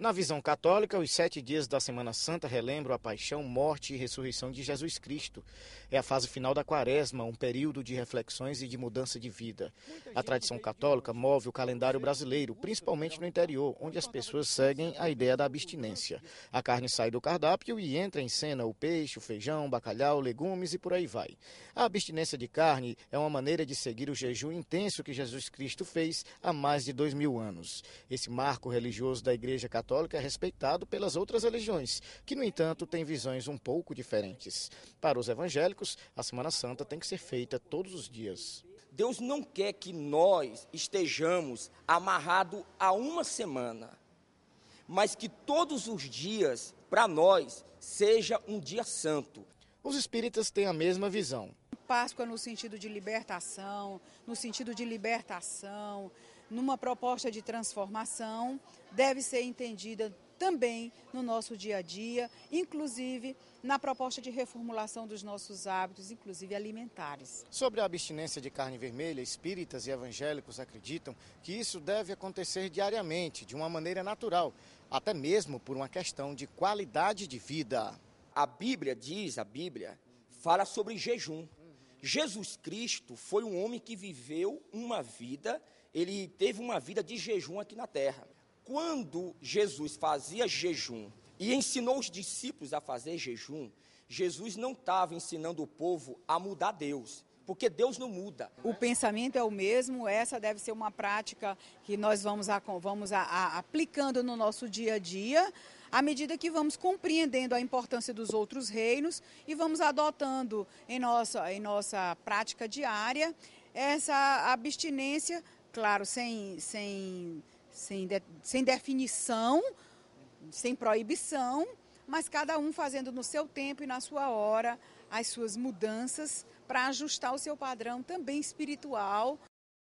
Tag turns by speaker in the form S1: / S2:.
S1: Na visão católica, os sete dias da Semana Santa relembram a paixão, morte e ressurreição de Jesus Cristo. É a fase final da quaresma, um período de reflexões e de mudança de vida. A tradição católica move o calendário brasileiro, principalmente no interior, onde as pessoas seguem a ideia da abstinência. A carne sai do cardápio e entra em cena o peixe, o feijão, bacalhau, legumes e por aí vai. A abstinência de carne é uma maneira de seguir o jejum intenso que Jesus Cristo fez há mais de dois mil anos. Esse marco religioso da Igreja Católica Católica é respeitado pelas outras religiões, que, no entanto, têm visões um pouco diferentes. Para os evangélicos, a Semana Santa tem que ser feita todos os dias. Deus não quer
S2: que nós estejamos amarrado a uma semana, mas que todos os dias, para nós, seja um dia santo. Os espíritas têm a mesma visão.
S3: Páscoa no sentido de libertação, no sentido de libertação, numa proposta de transformação, deve ser entendida também no nosso dia a dia, inclusive na proposta de reformulação dos nossos hábitos, inclusive alimentares.
S1: Sobre a abstinência de carne vermelha, espíritas e evangélicos acreditam que isso deve acontecer diariamente, de uma maneira natural,
S2: até mesmo por uma questão de qualidade de vida. A Bíblia diz, a Bíblia fala sobre jejum. Jesus Cristo foi um homem que viveu uma vida, ele teve uma vida de jejum aqui na terra. Quando Jesus fazia jejum e ensinou os discípulos a fazer jejum, Jesus não estava ensinando o povo a mudar Deus, porque Deus não muda.
S3: O pensamento é o mesmo, essa deve ser uma prática que nós vamos, a, vamos a, a, aplicando no nosso dia a dia, à medida que vamos compreendendo a importância dos outros reinos e vamos adotando em nossa, em nossa prática diária essa abstinência, claro, sem, sem, sem, de, sem definição, sem proibição, mas cada um fazendo no seu tempo e na sua hora as suas mudanças para ajustar o seu padrão também espiritual